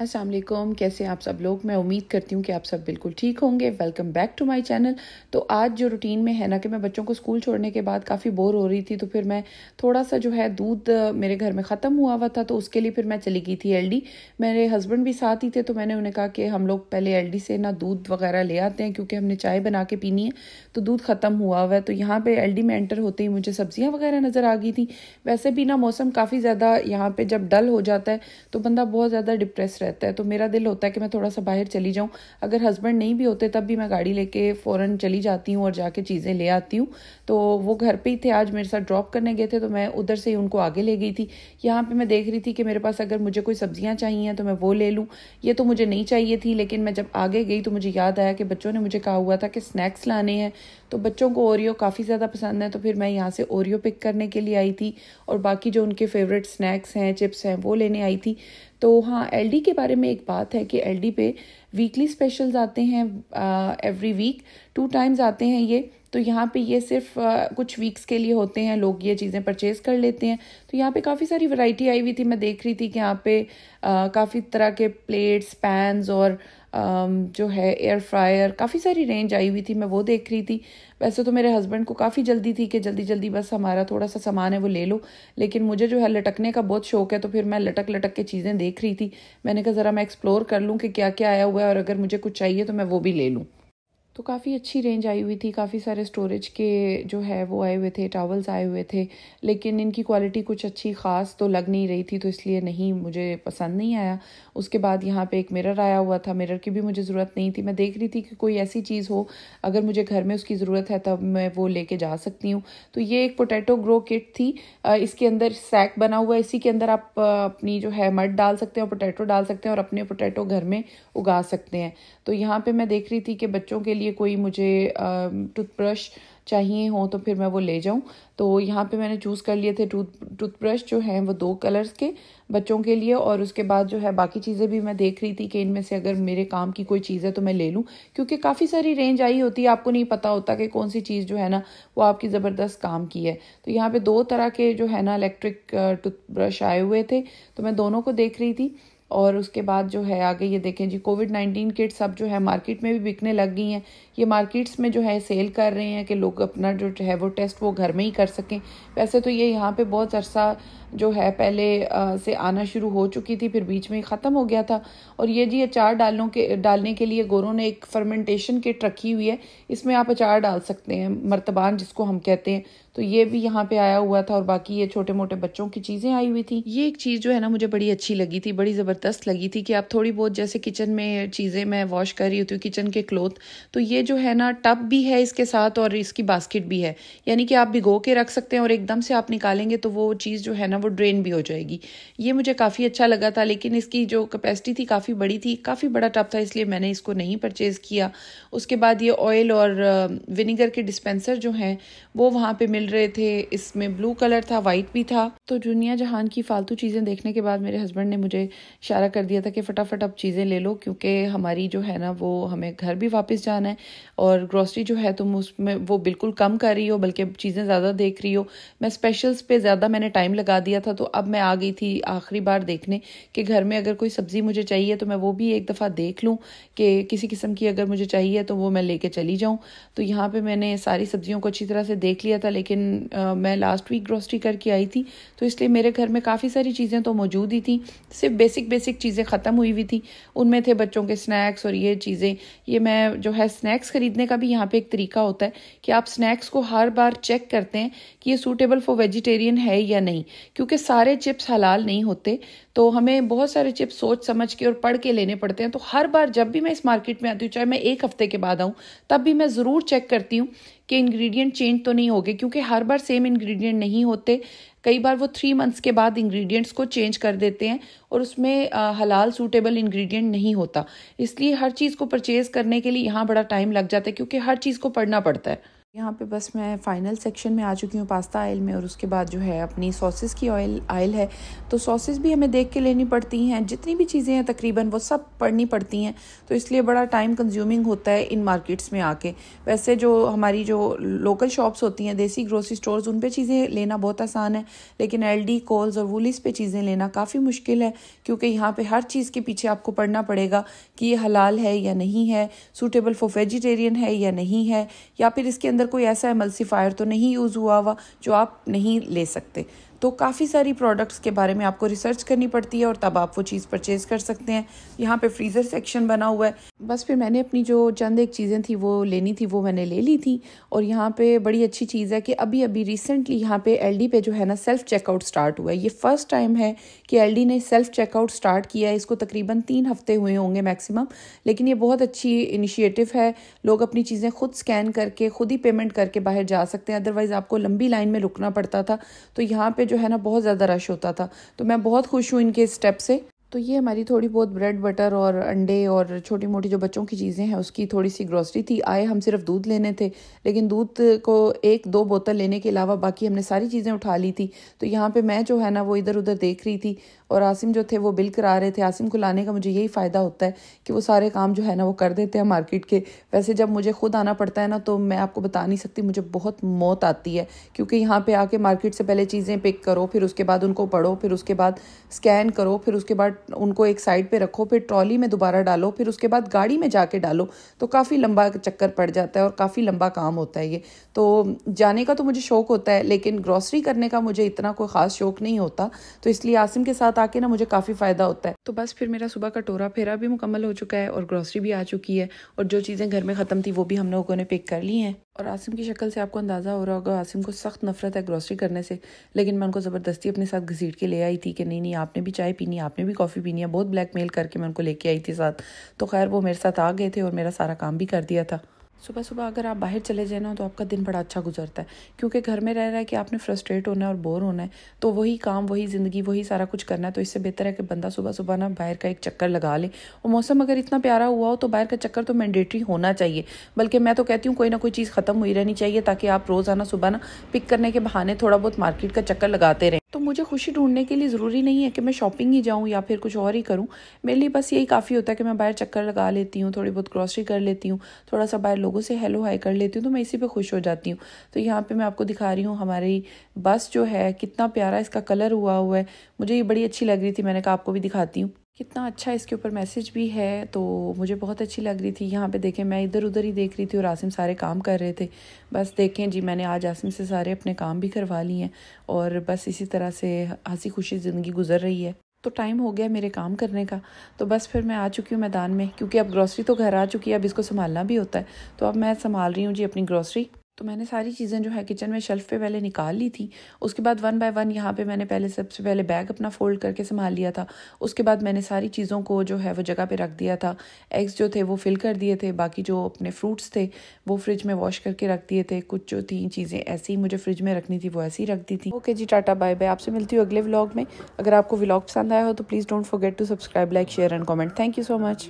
असलम कैसे आप सब लोग मैं उम्मीद करती हूँ कि आप सब बिल्कुल ठीक होंगे welcome back to my channel तो आज जो रूटीन में है ना कि मैं बच्चों को स्कूल छोड़ने के बाद काफ़ी बोर हो रही थी तो फिर मैं थोड़ा सा जो है दूध मेरे घर में ख़त्म हुआ हुआ था तो उसके लिए फिर मैं चली गई थी एलडी मेरे हस्बैंड भी साथ ही थे तो मैंने उन्हें कहा कि हम लोग पहले एल से ना दूध वगैरह ले आते हैं क्योंकि हमने चाय बना के पीनी है तो दूध ख़त्म हुआ हुआ है तो यहाँ पर एल में एंटर होते ही मुझे सब्ज़ियाँ वगैरह नज़र आ गई थी वैसे भी ना मौसम काफ़ी ज़्यादा यहाँ पर जब डल हो जाता है तो बंदा बहुत ज़्यादा डिप्रेस रहता रहता है तो मेरा दिल होता है कि मैं थोड़ा सा बाहर चली जाऊँ अगर हस्बैंड नहीं भी होते तब भी मैं गाड़ी लेके फ़ौरन चली जाती हूँ और जाके चीज़ें ले आती हूँ तो वो घर पे ही थे आज मेरे साथ ड्रॉप करने गए थे तो मैं उधर से ही उनको आगे ले गई थी यहाँ पर मैं देख रही थी कि मेरे पास अगर मुझे कोई सब्जियाँ चाहिए तो मैं वो ले लूँ ये तो मुझे नहीं चाहिए थी लेकिन मैं जब आगे गई तो मुझे याद आया कि बच्चों ने मुझे कहा हुआ था कि स्नैक्स लाने हैं तो बच्चों को ओरियो काफ़ी ज़्यादा पसंद है तो फिर मैं यहाँ से ओरियो पिक करने के लिए आई थी और बाकी जो उनके फेवरेट स्नैक्स हैं चिप्स हैं वो लेने आई थी तो हाँ एल के बारे में एक बात है कि एल पे वीकली स्पेशल्स आते हैं एवरी वीक टू टाइम्स आते हैं ये तो यहाँ पे ये सिर्फ आ, कुछ वीक्स के लिए होते हैं लोग ये चीज़ें परचेज़ कर लेते हैं तो यहाँ पे काफ़ी सारी वैरायटी आई हुई थी मैं देख रही थी कि यहाँ पे काफ़ी तरह के प्लेट्स पैंस और Um, जो है एयर फ्रायर काफ़ी सारी रेंज आई हुई थी मैं वो देख रही थी वैसे तो मेरे हस्बैंड को काफ़ी जल्दी थी कि जल्दी जल्दी बस हमारा थोड़ा सा सामान है वो ले लो लेकिन मुझे जो है लटकने का बहुत शौक है तो फिर मैं लटक लटक के चीज़ें देख रही थी मैंने कहा ज़रा मैं एक्सप्लोर कर लूँ कि क्या क्या आया हुआ है और अगर मुझे कुछ चाहिए तो मैं वो भी ले लूँ तो काफ़ी अच्छी रेंज आई हुई थी काफ़ी सारे स्टोरेज के जो है वो आए हुए थे टावल्स आए हुए थे लेकिन इनकी क्वालिटी कुछ अच्छी ख़ास तो लग नहीं रही थी तो इसलिए नहीं मुझे पसंद नहीं आया उसके बाद यहाँ पे एक मिरर आया हुआ था मिरर की भी मुझे ज़रूरत नहीं थी मैं देख रही थी कि कोई ऐसी चीज़ हो अगर मुझे घर में उसकी ज़रूरत है तब मैं वो लेके जा सकती हूँ तो ये एक पोटैटो ग्रो किट थी इसके अंदर सैक बना हुआ है इसी के अंदर आप अपनी जो है मट डाल सकते हैं पोटैटो डाल सकते हैं और अपने पोटैटो घर में उगा सकते हैं तो यहाँ पर मैं देख रही थी कि बच्चों के लिए कोई मुझे टूथब्रश चाहिए हो तो फिर मैं वो ले जाऊँ तो यहाँ पे मैंने चूज़ कर लिए थे टूथ टूथब्रश जो हैं वो दो कलर्स के बच्चों के लिए और उसके बाद जो है बाकी चीज़ें भी मैं देख रही थी कि इनमें से अगर मेरे काम की कोई चीज़ है तो मैं ले लूँ क्योंकि काफ़ी सारी रेंज आई होती है आपको नहीं पता होता कि कौन सी चीज़ जो है ना वो आपकी ज़बरदस्त काम की है तो यहाँ पर दो तरह के जो है ना इलेक्ट्रिक टूथब्रश आए हुए थे तो मैं दोनों को देख रही थी और उसके बाद जो है आगे ये देखें जी कोविड नाइन्टीन किट्स अब जो है मार्केट में भी बिकने लग गई हैं ये मार्केट्स में जो है सेल कर रहे हैं कि लोग अपना जो है वो टेस्ट वो घर में ही कर सकें वैसे तो ये यहाँ पे बहुत अरसा जो है पहले आ, से आना शुरू हो चुकी थी फिर बीच में ही ख़त्म हो गया था और ये जी अचार डालों के डालने के लिए गोरों ने एक फर्मेंटेशन किट रखी हुई है इसमें आप अचार डाल सकते हैं मरतबान जिसको हम कहते हैं तो ये भी यहाँ पे आया हुआ था और बाकी ये छोटे मोटे बच्चों की चीज़ें आई हुई थी ये एक चीज़ जो है ना मुझे बड़ी अच्छी लगी थी बड़ी ज़बरदस्त ज़बरदस्त लगी थी कि आप थोड़ी बहुत जैसे किचन में चीज़ें मैं वॉश कर रही होती हूँ किचन के क्लोथ तो ये जो है ना टब भी है इसके साथ और इसकी बास्केट भी है यानी कि आप भिगो के रख सकते हैं और एकदम से आप निकालेंगे तो वो चीज़ जो है ना वो ड्रेन भी हो जाएगी ये मुझे काफ़ी अच्छा लगा था लेकिन इसकी जो कैपेसिटी थी काफ़ी बड़ी थी काफ़ी बड़ा टब था इसलिए मैंने इसको नहीं परचेज़ किया उसके बाद ये ऑयल और विनीगर के डिस्पेंसर जो हैं वो वहाँ पर मिल रहे थे इसमें ब्लू कलर था वाइट भी था तो दुनिया जहान की फालतू चीज़ें देखने के बाद मेरे हस्बैंड ने मुझे इशारा कर दिया था कि फटाफट आप चीज़ें ले लो क्योंकि हमारी जो है ना वो हमें घर भी वापस जाना है और ग्रॉसरी जो है तुम उसमें वो बिल्कुल कम कर रही हो बल्कि चीज़ें ज़्यादा देख रही हो मैं स्पेशल्स पे ज़्यादा मैंने टाइम लगा दिया था तो अब मैं आ गई थी आखिरी बार देखने कि घर में अगर कोई सब्ज़ी मुझे चाहिए तो मैं वो भी एक दफ़ा देख लूँ कि किसी किस्म की अगर मुझे चाहिए तो वो मैं ले चली जाऊँ तो यहाँ पर मैंने सारी सब्ज़ियों को अच्छी तरह से देख लिया था लेकिन मैं लास्ट वीक ग्रॉसरी करके आई थी तो इसलिए मेरे घर में काफ़ी सारी चीज़ें तो मौजूद ही थी सिर्फ बेसिक बेसिक चीज़ें ख़त्म हुई हुई थी उनमें थे बच्चों के स्नैक्स और ये चीज़ें ये मैं जो है स्नैक्स ख़रीदने का भी यहाँ पे एक तरीका होता है कि आप स्नैक्स को हर बार चेक करते हैं कि ये सूटेबल फॉर वेजिटेरियन है या नहीं क्योंकि सारे चिप्स हलाल नहीं होते तो हमें बहुत सारे चिप्स सोच समझ के और पढ़ के लेने पड़ते हैं तो हर बार जब भी मैं इस मार्केट में आती हूँ चाहे मैं एक हफ्ते के बाद आऊँ तब भी मैं ज़रूर चेक करती हूँ कि इंग्रेडिएंट चेंज तो नहीं हो गए क्योंकि हर बार सेम इंग्रेडिएंट नहीं होते कई बार वो थ्री मंथ्स के बाद इंग्रेडिएंट्स को चेंज कर देते हैं और उसमें हलाल सूटेबल इंग्रेडिएंट नहीं होता इसलिए हर चीज़ को परचेज़ करने के लिए यहाँ बड़ा टाइम लग जाता है क्योंकि हर चीज़ को पढ़ना पड़ता है यहाँ पे बस मैं फाइनल सेक्शन में आ चुकी हूँ पास्ता आयल में और उसके बाद जो है अपनी सॉसेस की ऑयल आयल है तो सॉसेस भी हमें देख के लेनी पड़ती हैं जितनी भी चीज़ें हैं तकरीबन वो सब पढ़नी पड़ती हैं तो इसलिए बड़ा टाइम कंज्यूमिंग होता है इन मार्केट्स में आके वैसे जो हमारी जो लोकल शॉप्स होती हैं देसी ग्रोसरी स्टोर्स उन पर चीज़ें लेना बहुत आसान है लेकिन एल डी कोल्स और वूलिस पर चीज़ें लेना काफ़ी मुश्किल है क्योंकि यहाँ पर हर चीज़ के पीछे आपको पढ़ना पड़ेगा कि ये हलाल है या नहीं है सूटेबल फॉर वेजिटेरियन है या नहीं है या फिर इसके अंदर अंदर कोई ऐसा एमल्सीफायर तो नहीं यूज़ हुआ हुआ जो आप नहीं ले सकते तो काफ़ी सारी प्रोडक्ट्स के बारे में आपको रिसर्च करनी पड़ती है और तब आप वो चीज़ परचेज़ कर सकते हैं यहाँ पे फ्रीज़र सेक्शन बना हुआ है बस फिर मैंने अपनी जो चंद एक चीज़ें थी वो लेनी थी वो मैंने ले ली थी और यहाँ पे बड़ी अच्छी चीज़ है कि अभी अभी रिसेंटली यहाँ पे एल पे जो है ना सेल्फ चेकआउट स्टार्ट हुआ है ये फर्स्ट टाइम है कि एल ने सेल्फ चेकआउट स्टार्ट किया है इसको तकरीबन तीन हफ्ते हुए होंगे मैक्सिमम लेकिन ये बहुत अच्छी इनिशिएटिव है लोग अपनी चीज़ें खुद स्कैन करके खुद ही पेमेंट करके बाहर जा सकते हैं अदरवाइज़ आपको लंबी लाइन में रुकना पड़ता था तो यहाँ पर जो है ना बहुत ज़्यादा रश होता था तो मैं बहुत खुश हूँ इनके इस स्टेप से तो ये हमारी थोड़ी बहुत ब्रेड बटर और अंडे और छोटी मोटी जो बच्चों की चीज़ें हैं उसकी थोड़ी सी ग्रॉसरी थी आए हम सिर्फ दूध लेने थे लेकिन दूध को एक दो बोतल लेने के अलावा बाकी हमने सारी चीज़ें उठा ली थी तो यहाँ पे मैं जो है ना वो इधर उधर देख रही थी और आसिम जो थे वो बिल करा रहे थे आसिम को लाने का मुझे यही फ़ायदा होता है कि वो सारे काम जो है ना वो कर देते हैं मार्केट के वैसे जब मुझे खुद आना पड़ता है ना तो मैं आपको बता नहीं सकती मुझे बहुत मौत आती है क्योंकि यहाँ पर आके मार्केट से पहले चीज़ें पिक करो फिर उसके बाद उनको पढ़ो फिर उसके बाद स्कैन करो फिर उसके बाद उनको एक साइड पे रखो फिर ट्रॉली में दोबारा डालो फिर उसके बाद गाड़ी में जाके डालो तो काफ़ी लंबा चक्कर पड़ जाता है और काफ़ी लंबा काम होता है ये तो जाने का तो मुझे शौक होता है लेकिन ग्रॉसरी करने का मुझे इतना कोई ख़ास शौक नहीं होता तो इसलिए आसिम के साथ आके ना मुझे काफ़ी फ़ायदा होता है तो बस फिर मेरा सुबह का टोरा फेरा भी मुकम्मल हो चुका है और ग्रॉसरी भी आ चुकी है और जो चीज़ें घर में ख़त्म थी वो भी हम लोगों ने पिक कर ली हैं और आसिम की शक्ल से आपको अंदाज़ा हो रहा होगा आसिम को सख्त नफरत है ग्रॉसरी करने से लेकिन मैं उनको ज़बरदस्ती अपने साथ घसीट के ले आई थी कि नहीं नहीं आपने भी चाय पीनी आपने भी कॉफ़ी पीनी है बहुत ब्लैकमेल करके मैं उनको लेके आई थी साथ तो खैर वो मेरे साथ आ गए थे और मेरा सारा काम भी कर दिया था सुबह सुबह अगर आप बाहर चले जाए ना तो आपका दिन बड़ा अच्छा गुजरता है क्योंकि घर में रह रहा है कि आपने फ्रस्ट्रेट होना है और बोर होना है तो वही काम वही ज़िंदगी वही सारा कुछ करना है तो इससे बेहतर है कि बंदा सुबह सुबह ना बाहर का एक चक्कर लगा ले और मौसम अगर इतना प्यारा हुआ हो तो बाहर का चक्कर तो मैंडेटरी होना चाहिए बल्कि मैं तो कहती हूँ कोई ना कोई चीज़ ख़त्म हुई रहनी चाहिए ताकि आप रोज़ाना सुबह ना पिक करने के बहाने थोड़ा बहुत मार्केट का चक्कर लगाते रहें तो मुझे खुशी ढूंढने के लिए ज़रूरी नहीं है कि मैं शॉपिंग ही जाऊँ या फिर कुछ और ही करूँ मेरे लिए बस यही काफ़ी होता है कि मैं बाहर चक्कर लगा लेती हूँ थोड़ी बहुत क्रॉसरी कर लेती हूँ थोड़ा सा बाहर लोगों से हेलो हाई कर लेती हूँ तो मैं इसी पे खुश हो जाती हूँ तो यहाँ पे मैं आपको दिखा रही हूँ हमारी बस जो है कितना प्यारा इसका कलर हुआ हुआ है मुझे ये बड़ी अच्छी लग रही थी मैंने कहा आपको भी दिखाती हूँ कितना अच्छा इसके ऊपर मैसेज भी है तो मुझे बहुत अच्छी लग रही थी यहाँ पे देखें मैं इधर उधर ही देख रही थी और आसिम सारे काम कर रहे थे बस देखें जी मैंने आज आसिम से सारे अपने काम भी करवा लिए हैं और बस इसी तरह से हंसी खुशी ज़िंदगी गुजर रही है तो टाइम हो गया मेरे काम करने का तो बस फिर मैं आ चुकी हूँ मैदान में क्योंकि अब ग्रॉसरी तो घर आ चुकी है अब इसको संभालना भी होता है तो अब मैं संभाल रही हूँ जी अपनी ग्रॉसरी तो मैंने सारी चीज़ें जो है किचन में शेल्फ़ पे पहले निकाल ली थी उसके बाद वन बाय वन यहाँ पे मैंने पहले सबसे पहले बैग अपना फ़ोल्ड करके संभाल लिया था उसके बाद मैंने सारी चीज़ों को जो है वो जगह पे रख दिया था एग्स जो थे वो फिल कर दिए थे बाकी जो अपने फ्रूट्स थे वो फ्रिज में वॉश करके रख दिए थे कुछ जो थी चीज़ें ऐसी मुझे फ्रिज में रखनी थी वो ऐसी रख दी थी ओके जी टाटा बाय बाय आपसे मिलती हूँ अगले व्लॉग में अगर आपको व्लॉग पसंद आया हो तो please don't forget to subscribe like share and comment thank you so much